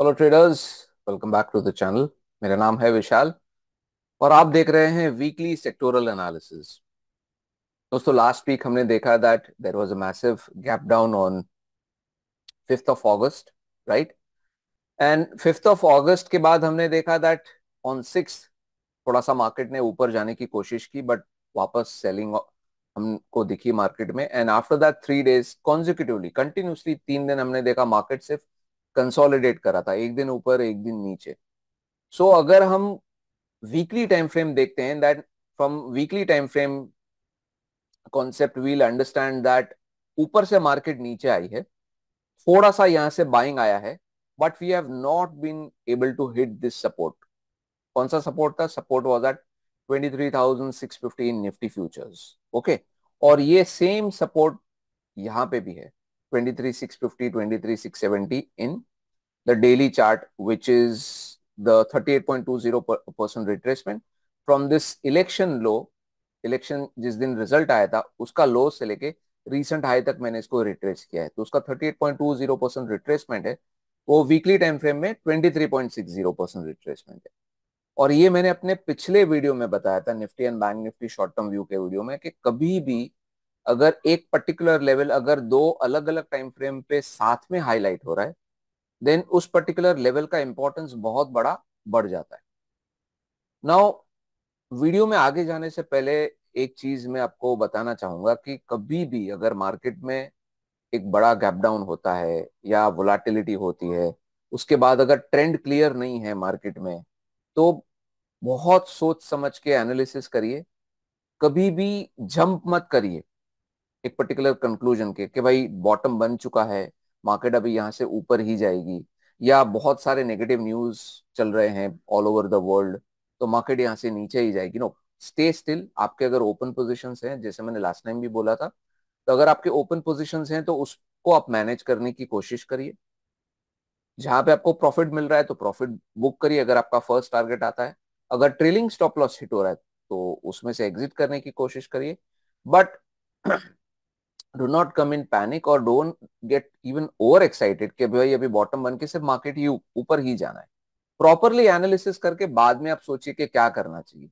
Hello traders welcome back to the channel मेरा नाम है विशाल और आप देख रहे हैं वीकली सेक्टोरल एनालिसिस दोस्तों लास्ट वीक हमने देखा that there was a massive gap down on fifth of August right and fifth of August के बाद हमने देखा दैट ऑन सिक्स थोड़ा सा मार्केट ने ऊपर जाने की कोशिश की बट वापस सेलिंग हमको दिखी मार्केट में and after that three days consecutively continuously तीन दिन हमने देखा मार्केट सिर्फ कंसोलिडेट करा था एक दिन ऊपर एक दिन नीचे सो so, अगर हम वीकली टाइम फ्रेम देखते हैं that from weekly time frame concept we'll understand that ऊपर से मार्केट नीचे आई है थोड़ा सा यहां से बाइंग आया है but we have not been able to hit this support कौन सा सपोर्ट था support was at twenty three thousand six fifty in Nifty futures okay और ये सेम सपोर्ट यहां पे भी है 23650 23670 in the daily chart which is the 38.20 percent retracement from this election low election जिस दिन रिजल्ट आया था उसका लो से लेके रीसेंट हाई तक मैंने इसको रिट्रेस किया है तो उसका 38.20 परसेंट रिट्रेसमेंट है वो वीकली टाइम फ्रेम में 23.60 परसेंट रिट्रेसमेंट है और ये मैंने अपने पिछले वीडियो में बताया था Nifty and bank Nifty short term view के वीडियो में कि कभी भी अगर एक पर्टिकुलर लेवल अगर दो अलग अलग टाइम फ्रेम पे साथ में हाईलाइट हो रहा है देन उस पर्टिकुलर लेवल का इंपॉर्टेंस बहुत बड़ा बढ़ जाता है नाउ वीडियो में आगे जाने से पहले एक चीज मैं आपको बताना चाहूंगा कि कभी भी अगर मार्केट में एक बड़ा गैप डाउन होता है या वोलाटिलिटी होती है उसके बाद अगर ट्रेंड क्लियर नहीं है मार्केट में तो बहुत सोच समझ के एनालिसिस करिए कभी भी जंप मत करिए एक पर्टिकुलर कंक्लूजन के कि भाई बॉटम बन चुका है मार्केट अभी यहाँ से ऊपर ही जाएगी या बहुत सारे नेगेटिव न्यूज चल रहे हैं ऑल ओवर द वर्ल्ड तो मार्केट यहाँ से नीचे ही जाएगी नो स्टे स्टिल आपके अगर ओपन पोजिशन हैं जैसे मैंने लास्ट टाइम भी बोला था तो अगर आपके ओपन पोजिशन हैं तो उसको आप मैनेज करने की कोशिश करिए जहां पे आपको प्रॉफिट मिल रहा है तो प्रॉफिट बुक करिए अगर आपका फर्स्ट टारगेट आता है अगर ट्रेलिंग स्टॉप लॉस हिट हो रहा है तो उसमें से एग्जिट करने की कोशिश करिए but do not come in panic और don't get even over excited कि भाई अभी बॉटम बन के सिर्फ मार्केट ही ऊपर ही जाना है प्रॉपरली एनालिसिस करके बाद में आप सोचिए कि क्या करना चाहिए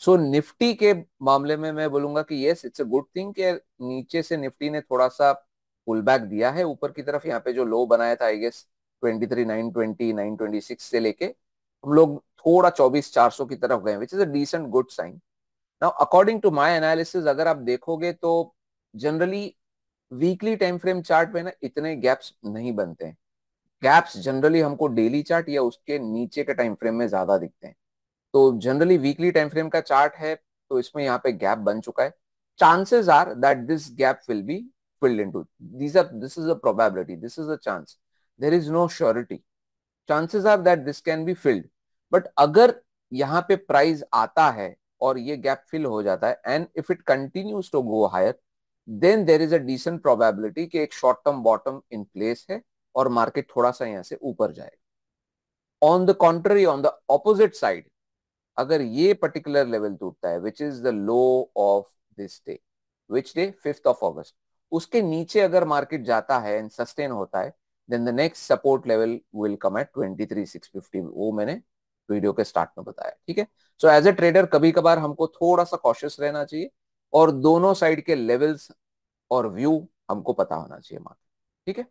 सो so, निफ्टी के मामले में मैं बोलूंगा कि yes it's a good thing कि नीचे से निफ्टी ने थोड़ा सा पुल बैक दिया है ऊपर की तरफ यहाँ पे जो लो बनाया था I guess twenty three nine twenty nine twenty six से लेके हम लोग थोड़ा चौबीस चार सौ की तरफ गए which is a decent good sign now according to my analysis अगर आप देखोगे तो generally weekly time frame chart में ना इतने गैप्स नहीं बनते हैं गैप्स जनरली हमको डेली चार्ट या उसके नीचे के टाइम फ्रेम में ज्यादा दिखते हैं तो जनरली वीकली टाइम फ्रेम का चार्ट है तो इसमें यहाँ पे गैप बन चुका है chances are that this gap will be filled into these are this is a probability this is a chance there is no surety chances are that this can be filled but अगर यहाँ पे price आता है और ये gap fill हो जाता है and if it continues to go higher then there is a decent probability कि एक short term bottom in place है और मार्केट थोड़ा सा यहां से ऊपर जाएगा on the contrary on the opposite side अगर ये पर्टिकुलर लेवल टूटता है which is the low of this day which day fifth of August उसके नीचे अगर मार्केट जाता है एंड सस्टेन होता है then the next support level will come at twenty three six fifty वो मैंने वीडियो के स्टार्ट में बताया ठीक है सो एज ए ट्रेडर कभी कभार हमको थोड़ा सा कॉशियस रहना चाहिए और दोनों साइड के लेवल्स और व्यू हमको पता होना चाहिए मार्केट ठीक है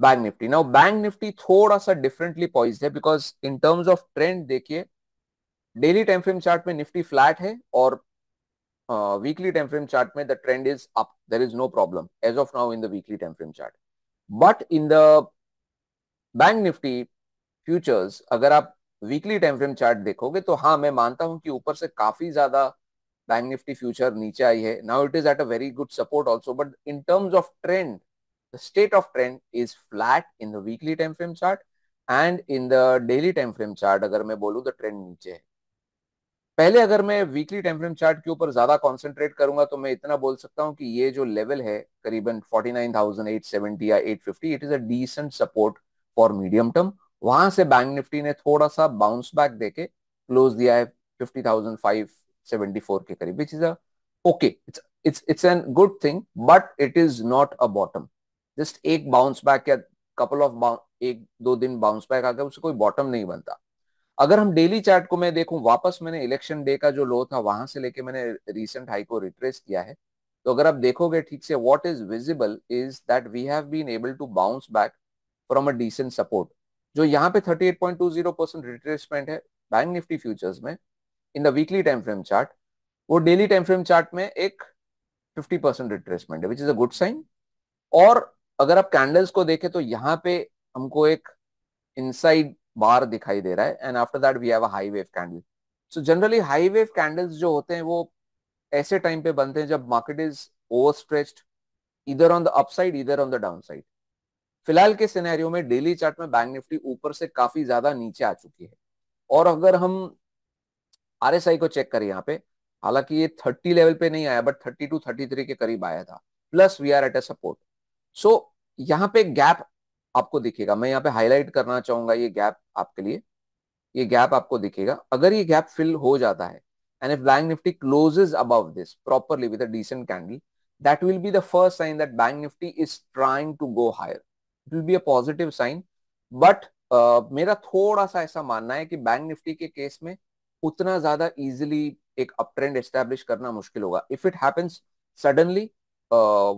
bank Nifty now bank Nifty थोड़ा सा डिफरेंटली पॉइज है because in terms of trend देखिए डेली टाइम फ्रेम चार्ट में निफ्टी फ्लैट है और वीकली टाइम फ्रेम चार्ट में the trend is up there is no problem as of now in the weekly time frame chart but in the bank Nifty futures अगर आप weekly time frame chart देखोगे तो हाँ मैं मानता हूं कि ऊपर से काफी ज्यादा बैंक निफ्टी फ्यूचर नीचे आई है now it is at a very good support also but in terms of trend the state of trend is flat in the weekly time frame chart and in the daily time frame chart अगर मैं बोलूँ तो trend नीचे है पहले अगर मैं weekly time frame chart के ऊपर ज्यादा कॉन्सेंट्रेट करूंगा तो मैं इतना बोल सकता हूँ कि ये जो लेवल है करीबन 49,870 या 850 it is a support for medium term वहां से बैंक निफ्टी ने थोड़ा सा बाउंस बैक देके क्लोज दिया है 50,005 74 के करीब which is okay it's it's it's an good thing but it is not a bottom just एक बाउंस बैक या कपल ऑफ एक दो दिन बाउंस बैक आता है उससे कोई बॉटम नहीं बनता अगर हम डेली चार्ट को मैं देखूं वापस मैंने इलेक्शन डे का जो लो था वहां से लेके मैंने रिसेंट हाई को रिट्रेस किया है तो अगर आप देखोगे ठीक से what is visible is that we have been able to bounce back from a decent support जो यहाँ पे 38.20 परसेंट रिट्रेसमेंट है बैंक निफ्टी फ्यूचर्स में in the weekly time frame chart वो डेली टाइम फ्रेम चार्ट में एक 50 percent retracement है which is a good sign और अगर आप कैंडल्स को देखें तो यहाँ पे हमको एक इनसाइड बार दिखाई दे रहा है and after that we have a high wave candle so generally high wave candles जो होते हैं वो ऐसे टाइम पे बनते हैं जब मार्केट इज ओवर स्ट्रेच्ड इधर ऑन द अपसाइड इधर ऑन द डाउन साइड फिलहाल के सिनेरियो में डेली चार्ट में बैंक निफ्टी ऊपर से काफी ज्यादा नीचे आ चुकी है और अगर हम आरएसआई को चेक करें यहाँ पे हालांकि ये 30 लेवल पे नहीं आया बट थर्टी 32 33 के करीब आया था plus we are at a support so यहाँ पे गैप आपको दिखेगा मैं यहाँ पे हाईलाइट करना चाहूंगा ये गैप आपके लिए ये गैप आपको दिखेगा अगर ये गैप फिल हो जाता है and if bank Nifty closes above this properly with decent candle that will be the first sign that bank Nifty is trying to go higher it will be a positive sign but मेरा थोड़ा सा ऐसा मानना है कि bank Nifty के case में उतना ज्यादा इजिली एक अपट्रेंड एस्टेब्लिश करना मुश्किल होगा if it happens suddenly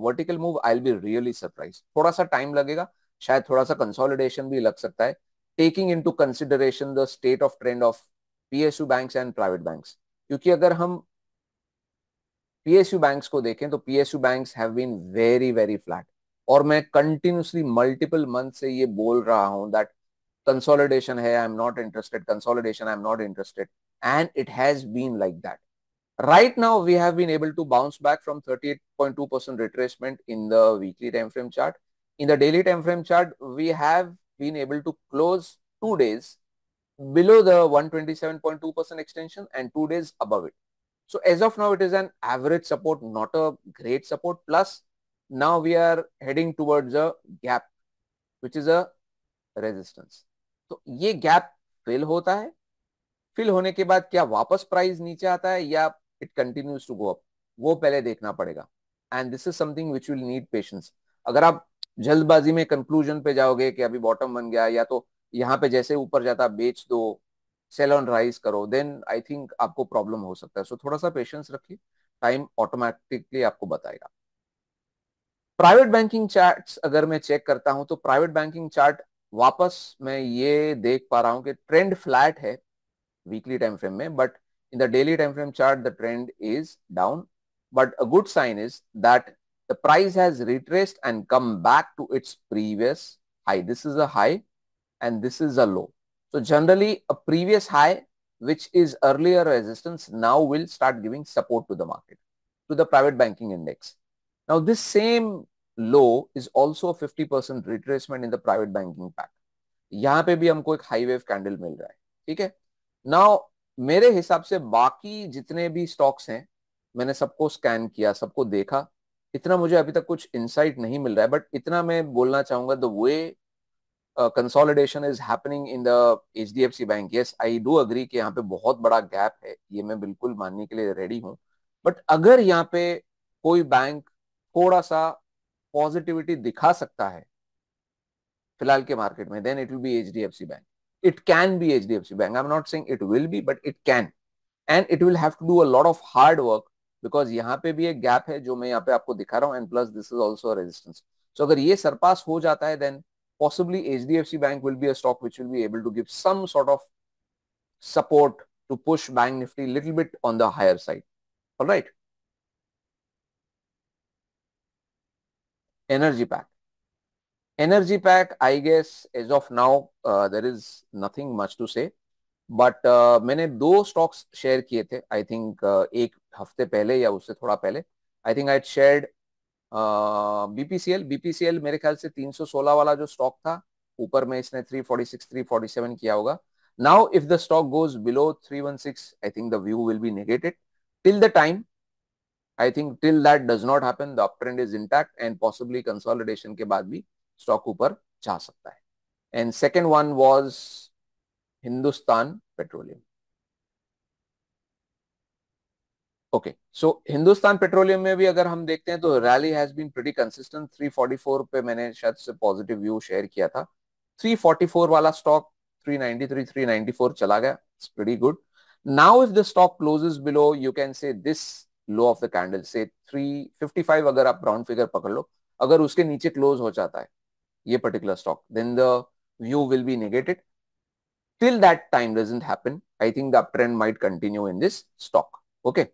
vertical move I be really surprise थोड़ा सा टाइम लगेगा शायद थोड़ा सा कंसोलिडेशन भी लग सकता है taking into consideration the state of trend of P S U bank and private bank क्योंकि अगर हम पी एस यू बैंक को देखें तो PSU banks have been very very flat और मैं कंटिन्यूसली मल्टीपल मंथ से ये बोल रहा हूं दैट कंसोलिडेशन है I am not interested consolidation I am not interested and it has been like that. Right now, we have been able to bounce back from 38.2% retracement in the weekly time frame chart. In the daily time frame chart, we have been able to close two days below the 127.2% extension and two days above it. So as of now, it is an average support, not a great support. Plus, now we are heading towards a gap, which is a resistance. So this gap fill hold. Fill होने के बाद क्या वापस price नीचे आता है या it continues to go up वो पहले देखना पड़ेगा and this is something which will need patience अगर आप जल्दबाजी में कंक्लूजन पे जाओगे कि अभी बॉटम बन गया या तो यहाँ पे जैसे ऊपर जाता बेच दो सेल ऑन राइज करो देन आई थिंक आपको प्रॉब्लम हो सकता है सो so, थोड़ा सा पेशेंस रखिए टाइम ऑटोमेटिकली आपको बताएगा प्राइवेट बैंकिंग चार्ट्स अगर मैं चेक करता हूं तो प्राइवेट बैंकिंग चार्ट वापस मैं ये देख पा रहा हूं कि ट्रेंड फ्लैट है weekly time frame mein, but in the daily time frame chart, the trend is down. But a good sign is that the price has retraced and come back to its previous high. This is a high and this is a low. So generally a previous high which is earlier resistance now will start giving support to the market, to the private banking index. Now this same low is also a 50% retracement in the private banking pack. यहाँ पे भी हमको एक high wave candle मिल रहा है ठीक है now मेरे हिसाब से बाकी जितने भी स्टॉक्स हैं मैंने सबको स्कैन किया सबको देखा इतना मुझे अभी तक कुछ इंसाइट नहीं मिल रहा है बट इतना मैं बोलना चाहूंगा the way consolidation is happening in the H D F C bank yes I do agree कि यहाँ पे बहुत बड़ा गैप है ये मैं बिल्कुल मानने के लिए रेडी हूँ बट अगर यहाँ पे कोई बैंक थोड़ा सा पॉजिटिविटी दिखा सकता है फिलहाल के मार्केट में then it will be H D F C bank It can be HDFC Bank. I'm not saying it will be, but it can. And it will have to do a lot of hard work because यहाँ पे भी एक gap है जो मैं यहाँ पे आपको दिखा रहा हूँ and plus this is also resistance so अगर ये सरपास हो जाता है possibly HDFC Bank will be a stock which will be able to give some sort of support to push Bank Nifty little bit on the higher side. All right. Energy pack energy pack i guess as of now uh, there is nothing much to say but uh, many those stocks share kiye i think uh, ek hafte pehle ya usse thoda i think i had shared uh, bpcl bpcl mere khayal se 316 wala stock tha upar mein isne 346 347 kiya now if the stock goes below 316 i think the view will be negative. till the time i think till that does not happen the uptrend is intact and possibly consolidation ke baad stock ऊपर जा सकता है and second one was Hindustan Petroleum okay so Hindustan Petroleum में भी अगर हम देखते हैं तो rally has been pretty consistent 344 पे मैंने शायद से पॉजिटिव व्यू शेयर किया था 344 वाला स्टॉक 393 394 चला गया it's pretty good now if the stock closes below you can say this low of the candle से 355 अगर आप ब्राउन फिगर पकड़ लो अगर उसके नीचे क्लोज हो जाता है ये particular stock then the view will be negated till that time doesn't happen i think the uptrend might continue in this stock okay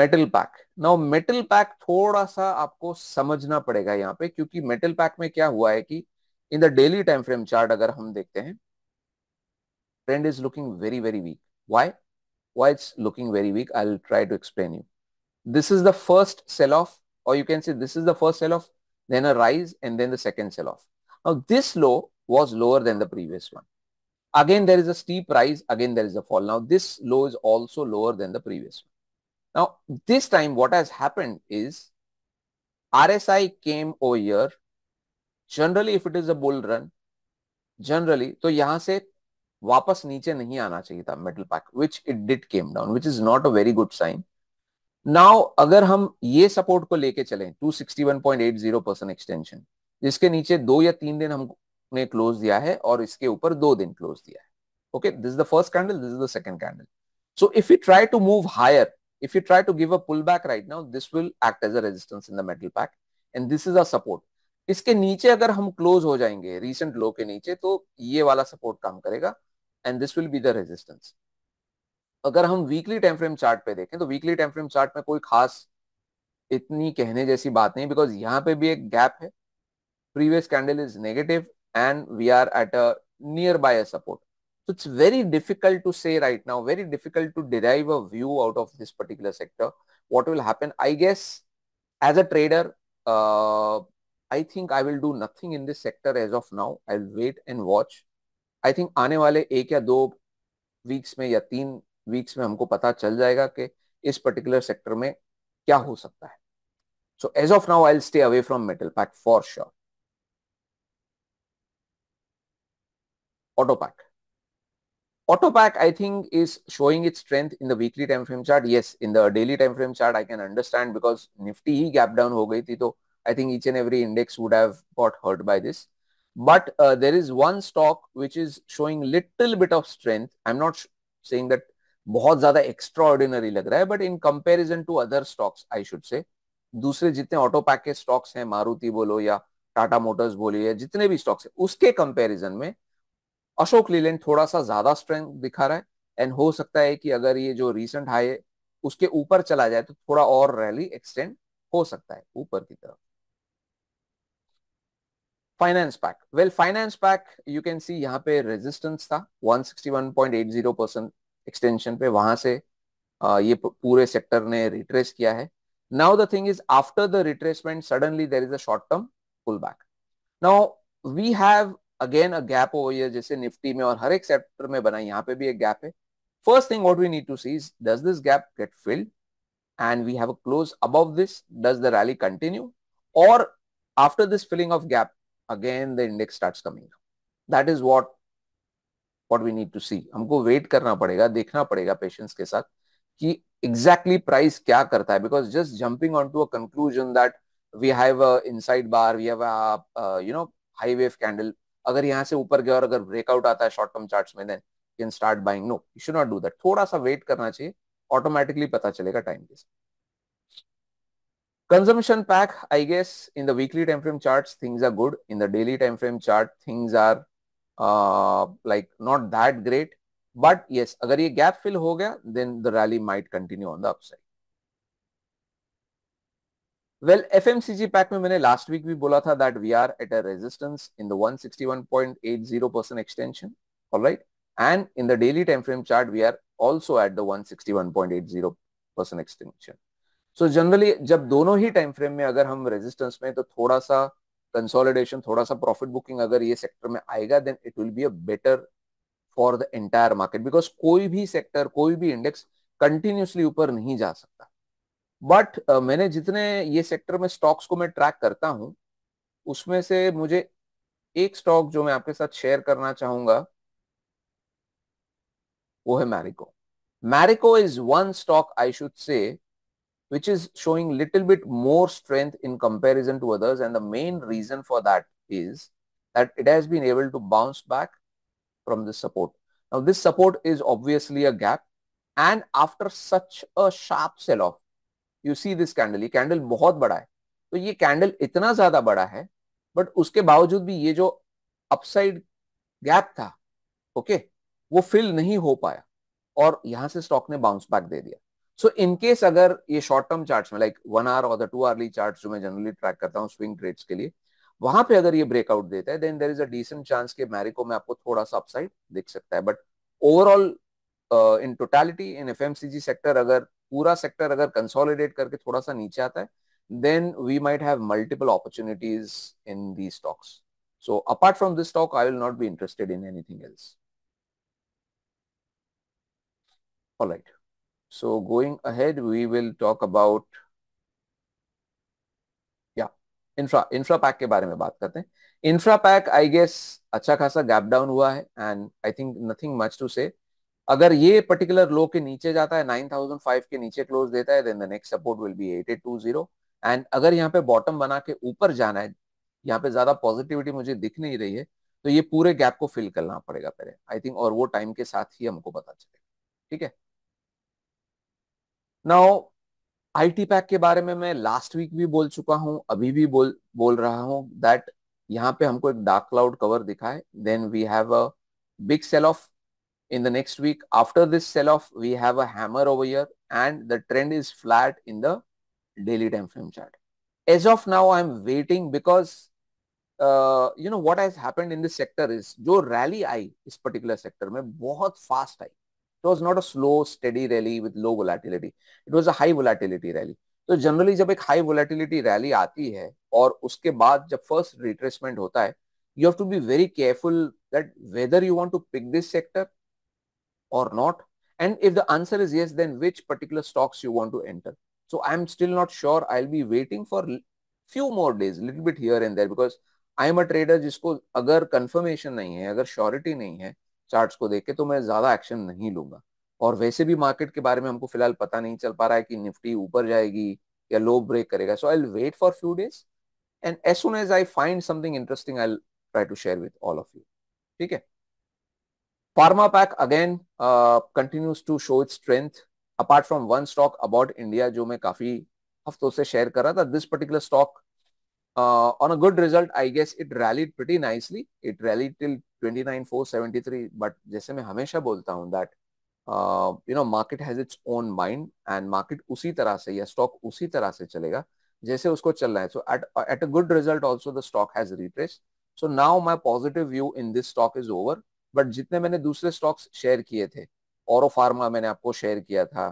metal pack now metal pack थोड़ा सा आपको समझना पड़ेगा यहाँ पे क्योंकि मेटल पैक में क्या हुआ है कि in the daily time frame chart अगर हम देखते हैं trend is looking very very weak why why it's looking very weak I will try to explain you this is the first sell off और you can say this is the first sell off then a rise, and then the second sell-off. Now, this low was lower than the previous one. Again, there is a steep rise. Again, there is a fall. Now, this low is also lower than the previous one. Now, this time what has happened is RSI came over here. Generally, if it is a bull run, generally, so. यहाँ से वापस नीचे नहीं आना चाहिए था metal pack, which it did came down, which is not a very good sign. Now अगर हम ये सपोर्ट को लेके चले टू परसेंट एक्सटेंशन जिसके नीचे दो या तीन दिन हमने क्लोज दिया है और इसके ऊपर दो दिन क्लोज दिया है okay this is the first candle this is the second candle so if you try to move higher if you try to give a pull back right now this will act as a resistance in the metal pack and this is a support इसके नीचे अगर हम close हो जाएंगे recent लो के नीचे तो ये वाला सपोर्ट काम करेगा and this will be the resistance अगर हम वीकली टाइम फ्रेम चार्ट पे देखें तो वीकली टाइम फ्रेम चार्ट में कोई खास इतनी कहने जैसी बात नहीं बिकॉज यहाँ पे भी एक गैप है previous candle is negative and we are at a near by a support so it's very difficult to say right now very difficult to derive a view out of this particular sector what will happen I guess as a trader I think I will do nothing in this sector as of now I wait and watch I think आने वाले एक या दो weeks में या तीन weeks में हमको पता चल जाएगा कि इस पर्टिकुलर सेक्टर में क्या हो सकता है so as of now I stay away from metal pack for sure auto pack auto pack i think is showing its strength in the weekly time frame chart yes in the daily time frame chart i can understand because nifty hi gap down ho gayi thi so i think each and every index would have got hurt by this but uh, there is one stock which is showing little bit of strength i'm not saying that बहुत ज्यादा extra ordinary लग रहा है but in comparison to other stocks I should say दूसरे जितने auto package stocks हैं मारुति बोलो या टाटा मोटर्स बोलिए जितने भी स्टॉक्स है उसके कंपेरिजन में अशोक लीलैंड थोड़ा सा ज्यादा स्ट्रेंथ दिखा रहा है एंड हो सकता है कि अगर ये जो रिसेंट हाई है उसके ऊपर चला जाए तो थोड़ा और रैली एक्सटेंड हो सकता है ऊपर की तरफ finance pack well finance pack you can see यहाँ पे रेजिस्टेंस था 161.80 परसेंट एक्सटेंशन पे वहां से आ, ये पूरे सेक्टर ने रिट्रेस किया है now the thing is after the retracement suddenly there is a short term pull back now we have again a gap over here जैसे निफ्टी में और हर एक सेक्टर में बना यहाँ पे भी एक गैप है first thing what we need to see is does this gap get filled and we have a close above this does the rally continue or after this filling of gap again the index starts coming down that is what what we need to see हमको wait करना पड़ेगा देखना पड़ेगा patients के साथ कि exactly price क्या करता है because just jumping on to a conclusion that we have inside bar we have you know high wave candle अगर यहाँ से ऊपर गया और अगर ब्रेकआउट आता है शॉर्ट टर्म चार्ट में then can start buying no you should not do that थोड़ा सा वेट करना चाहिए ऑटोमेटिकली पता चलेगा टाइम के साथ consumption pack i guess in the weekly time frame charts things are good in the daily time frame chart things are Uh, like not that great but yes, अगर ये gap fill हो गया then the rally might continue on the upside well FMCG pack में मैंने last week भी बोला था that we are at a resistance in the 161.80 percent and in the daily time frame chart we are also at the 161.80 percent extension so generally जब दोनों ही time frame में अगर हम रेजिस्टेंस में तो थोड़ा सा कंसोलिडेशन थोड़ा सा प्रॉफिट बुकिंग अगर ये सेक्टर में आएगा then it will be a better for the entire market because कोई भी सेक्टर कोई भी इंडेक्स कंटिन्यूसली ऊपर नहीं जा सकता बट uh, मैंने जितने ये सेक्टर में स्टॉक्स को मैं ट्रैक करता हूँ उसमें से मुझे एक स्टॉक जो मैं आपके साथ शेयर करना चाहूंगा वो है Marico Marico is one stock I should say which is showing little bit more strength in comparison to others. And the main reason for that is that it has been able to bounce back from this support. Now, this support is obviously a gap. And after such a sharp sell-off, you see this candle. ये candle बहुत बड़ा So, तो candle candle इतना ज्यादा but है but उसके upside भी ये जो अपसाइड गैप था okay, वो fill नहीं हो पाया और यहां से स्टॉक सो इनकेस अगर ये शॉर्ट टर्म चार्ट में लाइक वन आर और द टू आवरली चार्ट जो मैं जनरली ट्रैक करता हूँ स्विंग ट्रेड्स के लिए वहां पे अगर ये ब्रेकआउट देता है then there is a decent chance के मैरिको में आपको थोड़ा सा अपसाइड दिख सकता है but overall in totality in FMCG sector अगर पूरा सेक्टर अगर कंसोलिडेट करके थोड़ा सा नीचे आता है then we might have multiple opportunities in the stocks so apart from this stock I will not be interested in anything else All right. So going ahead, we will talk about yeah, infra infra pack ke bare mein baat karte hain infra pack i guess acha khasa gap down hua hai and i think nothing much to say अगर ये particular लो के नीचे जाता है 9005 के नीचे close देता है then the next support will be 8820 and अगर यहाँ पे बॉटम बना के ऊपर जाना है यहाँ पे ज्यादा पॉजिटिविटी मुझे दिख नहीं रही है तो ये पूरे गैप को फिल करना पड़ेगा पहले आई थिंक और वो टाइम के साथ ही हमको पता चलेगा ठीक है नाउ आईटी पैक के बारे में मैं लास्ट वीक भी बोल चुका हूं अभी भी बोल बोल रहा हूं दैट यहां पे हमको एक डार्क क्लाउड कवर दिखा है then we have a big sell off in the next week after this sell off we have a hammer over here and the trend is flat in the daily time frame chart as of now I am waiting because you know what has happened in this sector is जो rally आई इस particular sector में बहुत fast आई It was not a slow, steady rally with low volatility. It was a high volatility rally. So generally, जब एक high volatility rally आती है और उसके बाद जब फर्स्ट रिट्रेसमेंट होता है you have to be very careful that whether you want to pick this sector or not and if the answer is yes then which particular stocks you want to enter so i'm still not sure i'll be waiting for few more days a little bit here and there because i am a trader jisko agar confirmation nahi hai agar surety charts को देख के तो मैं ज्यादा action नहीं लूंगा और वैसे भी मार्केट के बारे में हमको फिलहाल पता नहीं चल पा रहा है कि निफ्टी ऊपर जाएगी या लो ब्रेक करेगा so I wait for few days and as soon as I find something interesting I try to share with all of you ठीक है pharma pack again continues to show it strength apart from one stock Abbott India जो मैं काफी हफ्तों से share कर रहा था this particular stock on a good result I guess it rallied pretty nicely it rally till twenty nine four seventy three but जैसे मैं हमेशा बोलता हूँ that you know market has its own mind and market उसी तरह से या stock उसी तरह से चलेगा जैसे उसको चल रहा है so at at a good result also the stock has retrace so now my positive view in this stock is over but जितने मैंने दूसरे स्टॉक्स शेयर किए थे और फार्मा मैंने आपको शेयर किया था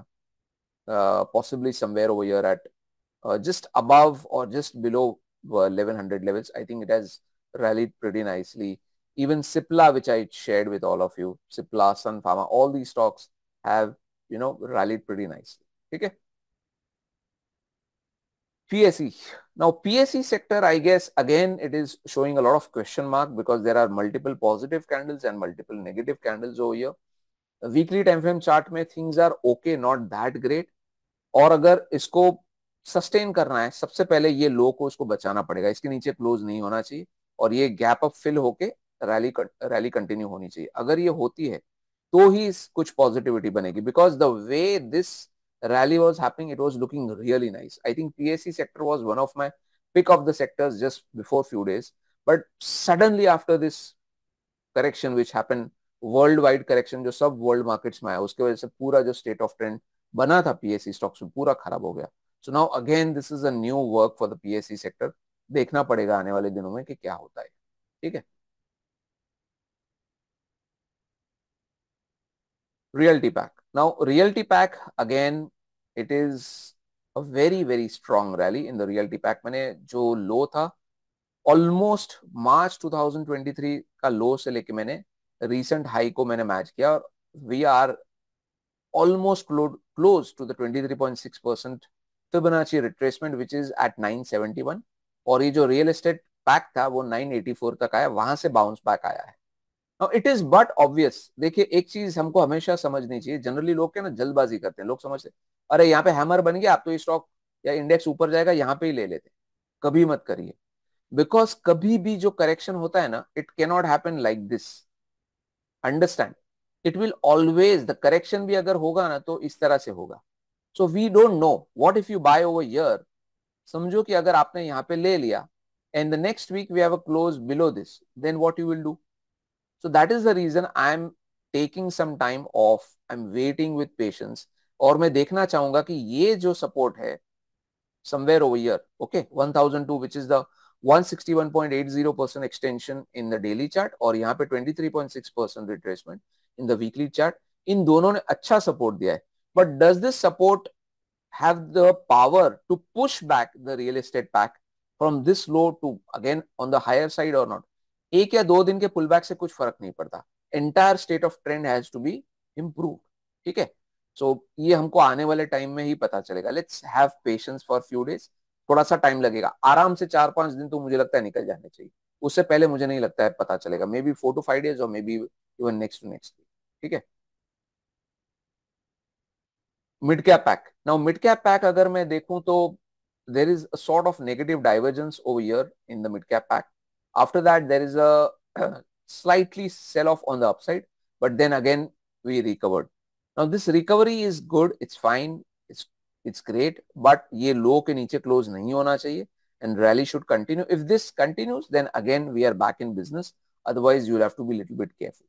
possibly somewhere over here at just above और just below 1100 levels I think it has rallied pretty nicely Even Cipla, which I shared with all of you, Cipla, Sun Pharma, all these stocks have, you know, rallied pretty nicely. Okay. PSE. Now, PSE sector, I guess, again, it is showing a lot of question mark because there are multiple positive candles and multiple negative candles over here. Weekly time frame chart में things are okay not that great और अगर इसको sustain करना है सबसे पहले ये लो को इसको बचाना पड़ेगा इसके नीचे क्लोज नहीं होना चाहिए और ये गैप अप फिल होके रैली रैली कंटिन्यू होनी चाहिए अगर ये होती है तो ही कुछ पॉजिटिविटी बनेगी because the way this happening it was looking really nice I think P S C sector was one of my pick of the sectors just before few days but suddenly after this correction which happen world wide correction जो सब world markets में आया उसके वजह से पूरा जो state of trend बना था पी एस सी स्टॉक्स में पूरा खराब हो गया so now again this is a new work for the C sector देखना पड़ेगा आने वाले दिनों में कि क्या होता है ठीक है realty pack now realty pack again it is a very very strong rally in the realty pack मैंने जो लो था ऑलमोस्ट मार्च 2023 का लो से लेके मैंने रीसेंट हाई को मैंने मैच किया और we are almost close to the 23.6 percent Fibonacci retracement which is at 971 और ये जो रियल एस्टेट पैक था वो 984 तक आया वहां से बाउंस बैक आया है इट इज बट ऑब्वियस देखिए एक चीज हमको हमेशा समझनी चाहिए जनरली लोग क्या ना जल्दबाजी करते हैं लोग समझते अरे यहाँ पे हैमर बन गया आप तो ये स्टॉक या इंडेक्स ऊपर जाएगा यहाँ पे ही ले लेते कभी मत करिए बिकॉज कभी भी जो करेक्शन होता है ना it cannot happen like this understand it will always the correction भी अगर होगा ना तो इस तरह से होगा so we don't know what if you buy over here समझो कि अगर आपने यहाँ पे ले लिया and the next week we have a close below this then what you will do So that is the reason I'm taking some time off. I'm waiting with patience. और मैं देखना चाहूंगा कि ये जो support somewhere over here, okay, 1002 which is the 161.80% extension in the daily chart और यहाँ पे 23.6% retracement in the weekly chart. इन दोनों ने अच्छा सपोर्ट दिया है but does this support have the power to push back the real estate from this low to again on the higher side or not एक या दो दिन के पुल बैक से कुछ फर्क नहीं पड़ता entire state of trend has to be improve ठीक है सो so, ये हमको आने वाले टाइम में ही पता चलेगा let's have patience for few days थोड़ा सा टाइम लगेगा आराम से चार पांच दिन तो मुझे लगता है निकल जाने चाहिए उससे पहले मुझे नहीं लगता है पता चलेगा may be four to five days और may be even next to next ठीक है mid cap pack now mid cap pack अगर मैं देखूं तो there is sort of negative divergence over here in the mid cap pack After that, there is a slightly sell-off on the upside, but then again, we recovered. Now, this recovery is good. It's fine. It's it's great. But ye low ke niche close nahi hona chahiye and rally should continue. If this continues, then again, we are back in business. Otherwise, you'll have to be a little bit careful.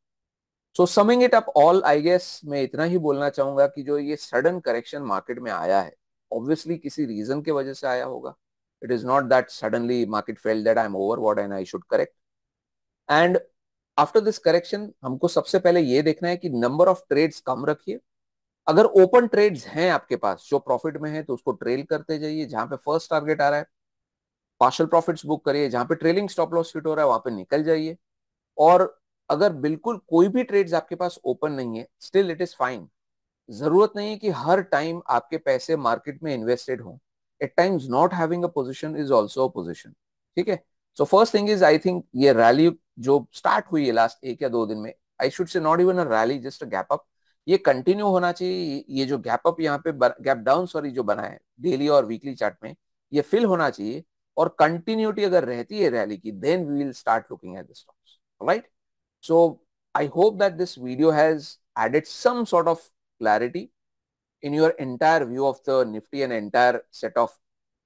So summing it up, all I guess मैं इतना ही बोलना चाहूंगा कि जो ये sudden correction market में आया है obviously किसी reason के वजह से आया होगा It is not that suddenly market felt that I am overbought and I should correct. And after this correction हमको सबसे पहले ये देखना है कि नंबर ऑफ ट्रेड्स कम रखिए अगर ओपन ट्रेड्स हैं आपके पास जो प्रॉफिट में है तो उसको ट्रेल करते जाइए जहां पे फर्स्ट टारगेट आ रहा है पार्शल प्रॉफिट्स बुक करिए जहां पे ट्रेलिंग स्टॉप लॉस फिट हो रहा है वहां पे निकल जाइए और अगर बिल्कुल कोई भी ट्रेड्स आपके पास ओपन नहीं है स्टिल इट इज फाइन जरूरत नहीं है कि हर टाइम आपके पैसे मार्केट में इन्वेस्टेड हों at times not having a position is also a position ठीक है so first thing is I think ये रैली जो स्टार्ट हुई है लास्ट एक या दो दिन में I should say not even a rally just a gap up ये कंटिन्यू होना चाहिए ये जो गैप अप यहाँ पे गैप डाउन सॉरी जो बना है डेली और वीकली चार्ट में ये फिल होना चाहिए और कंटिन्यूटी अगर रहती है रैली की then we will start looking at the stocks right so I hope that this video has added some sort of clarity in your entire view of the Nifty and entire set of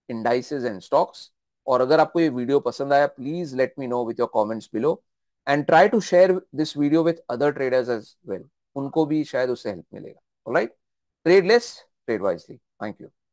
indices and stocks. Or agar aapko ye video pasand please let me know with your comments below. And try to share this video with other traders as well. Unko bhi shayad usse help milega. Alright? Trade less, trade wisely. Thank you.